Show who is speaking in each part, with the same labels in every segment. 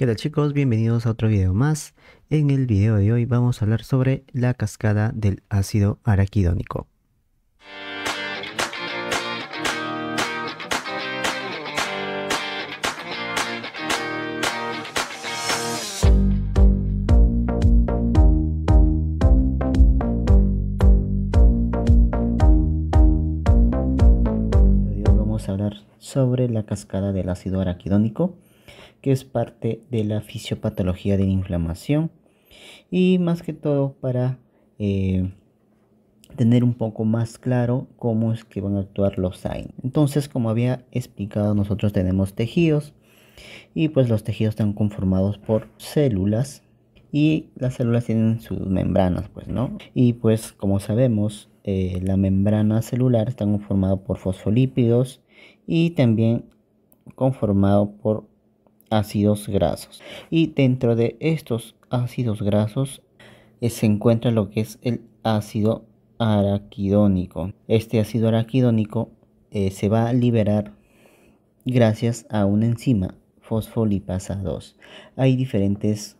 Speaker 1: ¿Qué tal chicos? Bienvenidos a otro video más. En el video de hoy vamos a hablar sobre la cascada del ácido araquidónico. Hoy vamos a hablar sobre la cascada del ácido araquidónico que es parte de la fisiopatología de la inflamación y más que todo para eh, tener un poco más claro cómo es que van a actuar los AIN. Entonces, como había explicado, nosotros tenemos tejidos y pues los tejidos están conformados por células y las células tienen sus membranas, pues, ¿no? Y pues, como sabemos, eh, la membrana celular está conformada por fosfolípidos y también conformado por ácidos grasos. Y dentro de estos ácidos grasos eh, se encuentra lo que es el ácido araquidónico. Este ácido araquidónico eh, se va a liberar gracias a una enzima fosfolipasa 2. Hay diferentes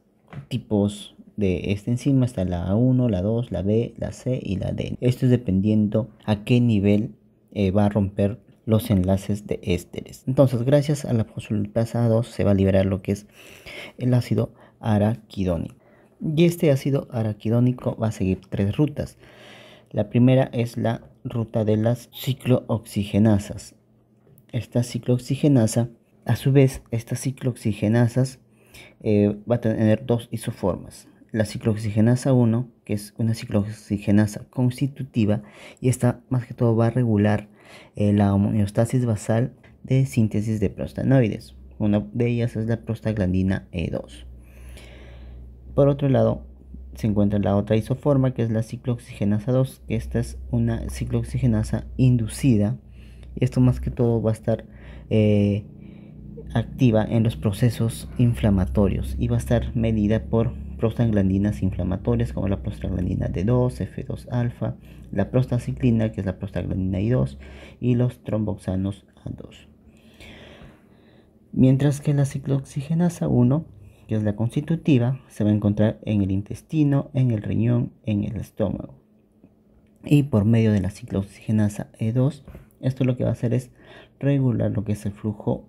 Speaker 1: tipos de esta enzima, está la A1, la 2, la B, la C y la D. Esto es dependiendo a qué nivel eh, va a romper los enlaces de ésteres. Entonces, gracias a la a 2 se va a liberar lo que es el ácido araquidónico. Y este ácido araquidónico va a seguir tres rutas. La primera es la ruta de las ciclooxigenasas. Esta ciclooxigenasa, a su vez, estas ciclooxigenasas eh, va a tener dos isoformas. La ciclooxigenasa 1, que es una ciclooxigenasa constitutiva, y esta más que todo va a regular eh, la homeostasis basal de síntesis de prostanoides. Una de ellas es la prostaglandina E2. Por otro lado, se encuentra la otra isoforma que es la ciclooxigenasa 2, esta es una ciclooxigenasa inducida. Esto más que todo va a estar eh, activa en los procesos inflamatorios y va a estar medida por prostaglandinas inflamatorias como la prostaglandina D2, F2 alfa, la prostaciclina que es la prostaglandina I2 y los tromboxanos A2. Mientras que la ciclooxigenasa 1, que es la constitutiva, se va a encontrar en el intestino, en el riñón, en el estómago. Y por medio de la ciclooxigenasa E2, esto lo que va a hacer es regular lo que es el flujo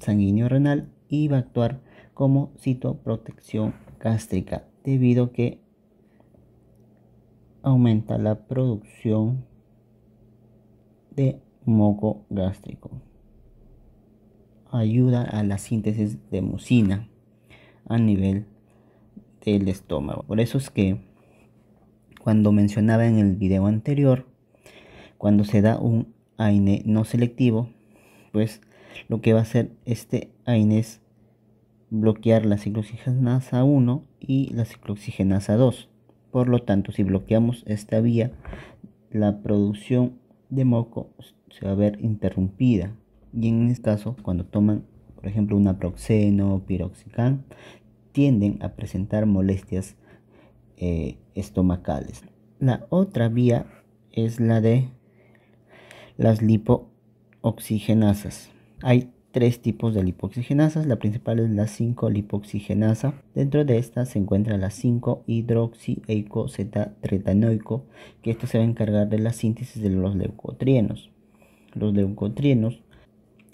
Speaker 1: sanguíneo renal y va a actuar como citoprotección gástrica debido a que aumenta la producción de moco gástrico. Ayuda a la síntesis de mucina a nivel del estómago. Por eso es que cuando mencionaba en el video anterior, cuando se da un AINE no selectivo, pues lo que va a hacer este AINE es bloquear la a 1 y la ciclooxigenasa 2. Por lo tanto, si bloqueamos esta vía, la producción de moco se va a ver interrumpida. Y en este caso, cuando toman, por ejemplo, una proxeno o piroxicán, tienden a presentar molestias eh, estomacales. La otra vía es la de las lipooxigenasas. Hay tres tipos de lipoxigenasas. La principal es la 5-lipoxigenasa. Dentro de esta se encuentra la 5 hidroxieico que esto se va a encargar de la síntesis de los leucotrienos. Los leucotrienos,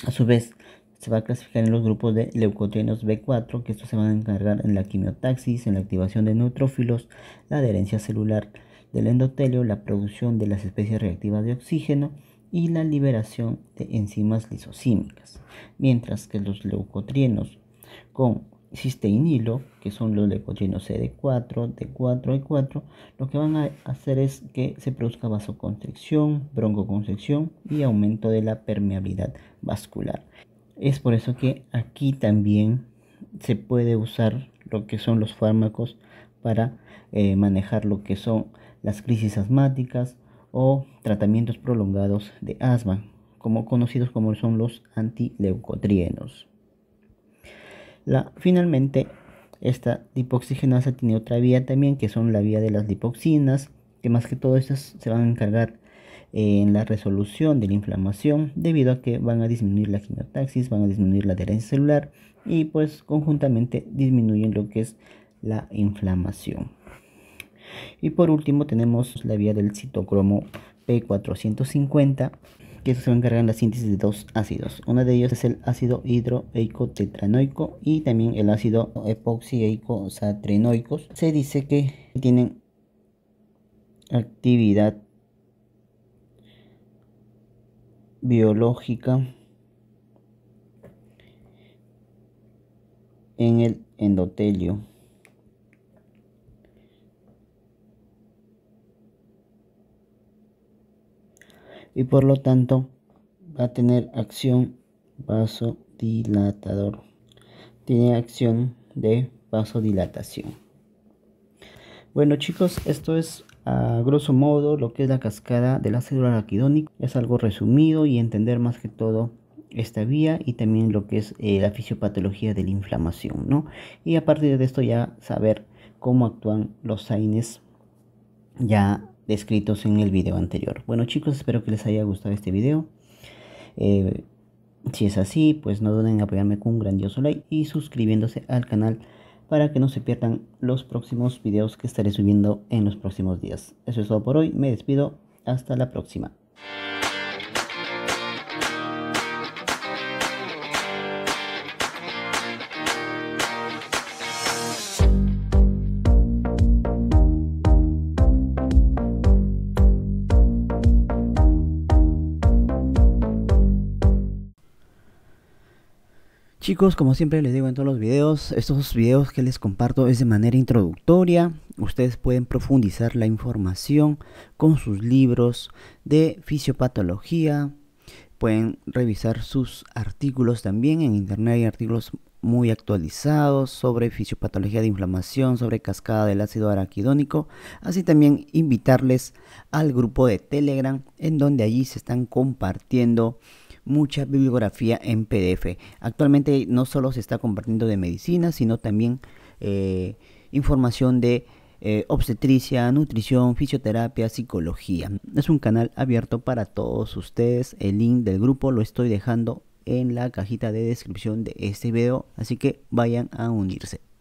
Speaker 1: a su vez, se va a clasificar en los grupos de leucotrienos B4, que estos se van a encargar en la quimiotaxis, en la activación de neutrófilos, la adherencia celular del endotelio, la producción de las especies reactivas de oxígeno, y la liberación de enzimas lisocímicas. mientras que los leucotrienos con cisteinilo, que son los leucotrienos CD4, D4 y 4, lo que van a hacer es que se produzca vasoconstricción, broncoconstricción y aumento de la permeabilidad vascular. Es por eso que aquí también se puede usar lo que son los fármacos para eh, manejar lo que son las crisis asmáticas, o tratamientos prolongados de asma, como conocidos como son los antileucotrienos. finalmente, esta lipoxigenasa tiene otra vía también, que son la vía de las lipoxinas, que más que todo estas se van a encargar eh, en la resolución de la inflamación debido a que van a disminuir la quimiotaxis, van a disminuir la adherencia celular y pues conjuntamente disminuyen lo que es la inflamación. Y por último tenemos la vía del citocromo P450 que se va a encargar en la síntesis de dos ácidos. Uno de ellos es el ácido hidroeico tetranoico y también el ácido epoxieico satrinoico. Se dice que tienen actividad biológica en el endotelio. y por lo tanto va a tener acción vasodilatador. Tiene acción de vasodilatación. Bueno chicos, esto es a grosso modo lo que es la cascada de la célula araquidónica. Es algo resumido y entender más que todo esta vía y también lo que es eh, la fisiopatología de la inflamación, ¿no? Y a partir de esto ya saber cómo actúan los AINES ya descritos en el video anterior. Bueno chicos, espero que les haya gustado este video. Eh, si es así, pues no duden en apoyarme con un grandioso like y suscribiéndose al canal para que no se pierdan los próximos videos que estaré subiendo en los próximos días. Eso es todo por hoy, me despido, hasta la próxima. Chicos, como siempre les digo en todos los videos, estos videos que les comparto es de manera introductoria. Ustedes pueden profundizar la información con sus libros de fisiopatología. Pueden revisar sus artículos también. En internet hay artículos muy actualizados sobre fisiopatología de inflamación, sobre cascada del ácido araquidónico. Así también invitarles al grupo de Telegram en donde allí se están compartiendo mucha bibliografía en PDF. Actualmente no solo se está compartiendo de medicina, sino también eh, información de eh, obstetricia, nutrición, fisioterapia, psicología. Es un canal abierto para todos ustedes. El link del grupo lo estoy dejando en la cajita de descripción de este video, así que vayan a unirse.